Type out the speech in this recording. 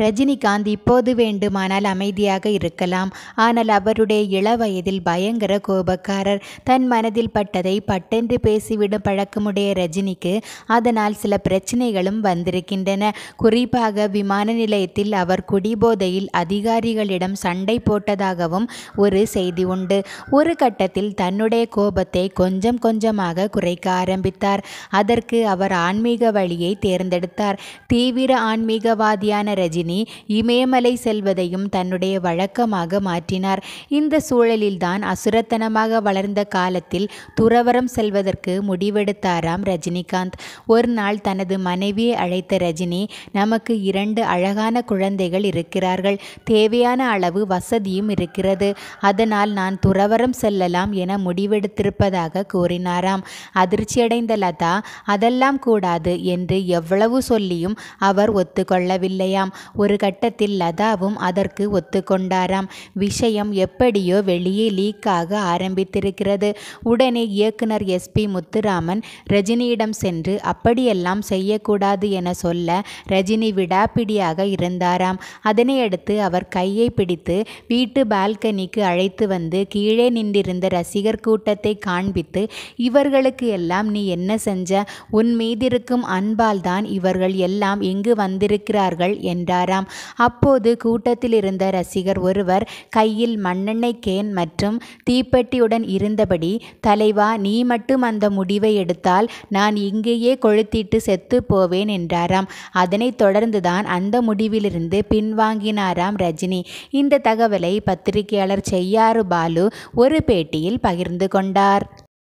ரஜினிகாந்த் இப்போது வேண்டுமானால் அமைதியாக இருக்கலாம் ஆனால் அவருடைய இளவயதில் பயங்கர கோபக்காரர் தன் மனதில் பட்டதை பட்டென்று பேசிவிடும் பழக்கமுடைய ரஜினிக்கு அதனால் சில பிரச்சனைகளும் வந்திருக்கின்றன குறிப்பாக விமான நிலையத்தில் அவர் குடிபோதையில் அதிகாரிகளிடம் சண்டை போட்டதாகவும் ஒரு செய்தி உண்டு ஒரு கட்டத்தில் தன்னுடைய கோபத்தை கொஞ்சம் கொஞ்சமாக குறைக்க ஆரம்பித்தார் அதற்கு அவர் ஆன்மீக வழியை தேர்ந்தெடுத்தார் தீவிர ஆன்மீகவாதியான ரஜினி நந்தினி இமயமலை செல்வதையும் தன்னுடைய வழக்கமாக மாற்றினார் இந்த சூழலில்தான் அசுரத்தனமாக வளர்ந்த காலத்தில் துறவரம் செல்வதற்கு முடிவெடுத்தாராம் ரஜினிகாந்த் ஒரு நாள் தனது மனைவியை அழைத்த ரஜினி நமக்கு இரண்டு அழகான குழந்தைகள் இருக்கிறார்கள் தேவையான அளவு வசதியும் இருக்கிறது அதனால் நான் துறவரம் செல்லலாம் என முடிவெடுத்திருப்பதாக கூறினாராம் அதிர்ச்சியடைந்த லதா அதெல்லாம் கூடாது என்று எவ்வளவு சொல்லியும் அவர் ஒத்துக்கொள்ளவில்லையாம் ஒரு கட்டத்தில் லதாவும் அதற்கு ஒத்துக்கொண்டாராம் விஷயம் எப்படியோ வெளியே லீக் ஆக ஆரம்பித்திருக்கிறது உடனே இயக்குனர் எஸ் பி முத்துராமன் ரஜினியிடம் சென்று அப்படியெல்லாம் செய்யக்கூடாது என சொல்ல ரஜினி விடாப்பிடியாக இருந்தாராம் அதனையடுத்து அவர் கையை பிடித்து வீட்டு பால்கனிக்கு அழைத்து வந்து கீழே நின்றிருந்த ரசிகர் கூட்டத்தை காண்பித்து இவர்களுக்கு எல்லாம் நீ என்ன செஞ்ச உன் மீதிருக்கும் அன்பால் தான் இவர்கள் எல்லாம் இங்கு வந்திருக்கிறார்கள் என்றார் வராம் அப்போது கூட்டத்தில் இருந்த ரசிகர் ஒருவர் கையில் மண்ணெண்ணெய் கேன் மற்றும் தீப்பெட்டியுடன் இருந்தபடி தலைவா நீ மட்டும் அந்த முடிவை எடுத்தால் நான் இங்கேயே கொளுத்திட்டு செத்து போவேன் என்றாராம் அதனைத் தொடர்ந்துதான் அந்த முடிவிலிருந்து பின்வாங்கினாராம் ரஜினி இந்த தகவலை பத்திரிகையாளர் செய்யாறு பாலு ஒரு பேட்டியில் பகிர்ந்து கொண்டார்